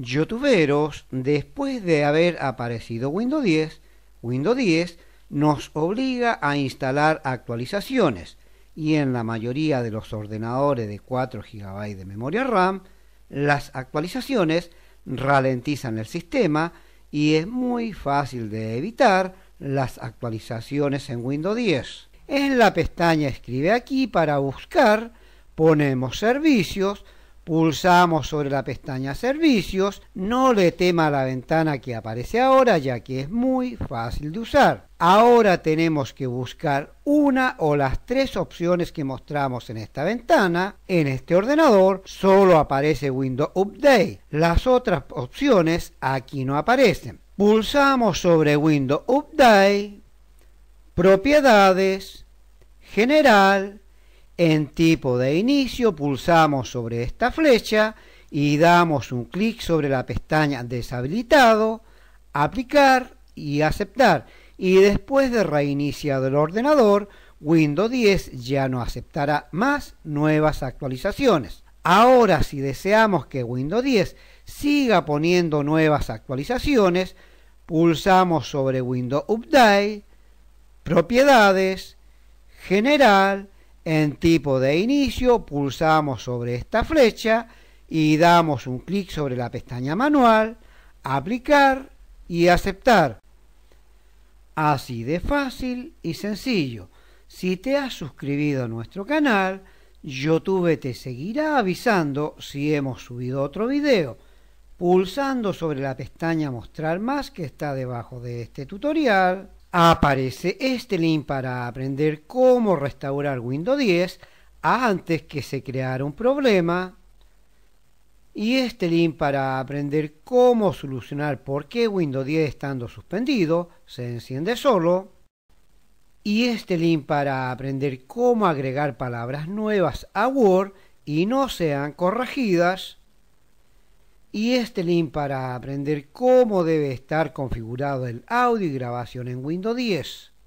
Youtuberos, después de haber aparecido Windows 10, Windows 10 nos obliga a instalar actualizaciones y en la mayoría de los ordenadores de 4 GB de memoria RAM, las actualizaciones ralentizan el sistema y es muy fácil de evitar las actualizaciones en Windows 10. En la pestaña Escribe aquí para buscar ponemos servicios Pulsamos sobre la pestaña Servicios, no le tema la ventana que aparece ahora ya que es muy fácil de usar. Ahora tenemos que buscar una o las tres opciones que mostramos en esta ventana. En este ordenador solo aparece Windows Update. Las otras opciones aquí no aparecen. Pulsamos sobre Windows Update, Propiedades, General, en tipo de inicio pulsamos sobre esta flecha y damos un clic sobre la pestaña deshabilitado, aplicar y aceptar. Y después de reiniciar el ordenador, Windows 10 ya no aceptará más nuevas actualizaciones. Ahora si deseamos que Windows 10 siga poniendo nuevas actualizaciones, pulsamos sobre Windows Update, Propiedades, General, en tipo de inicio pulsamos sobre esta flecha y damos un clic sobre la pestaña manual, aplicar y aceptar. Así de fácil y sencillo. Si te has suscribido a nuestro canal, YouTube te seguirá avisando si hemos subido otro video, pulsando sobre la pestaña Mostrar más que está debajo de este tutorial. Aparece este link para aprender cómo restaurar Windows 10 antes que se creara un problema. Y este link para aprender cómo solucionar por qué Windows 10 estando suspendido se enciende solo. Y este link para aprender cómo agregar palabras nuevas a Word y no sean corregidas y este link para aprender cómo debe estar configurado el audio y grabación en Windows 10.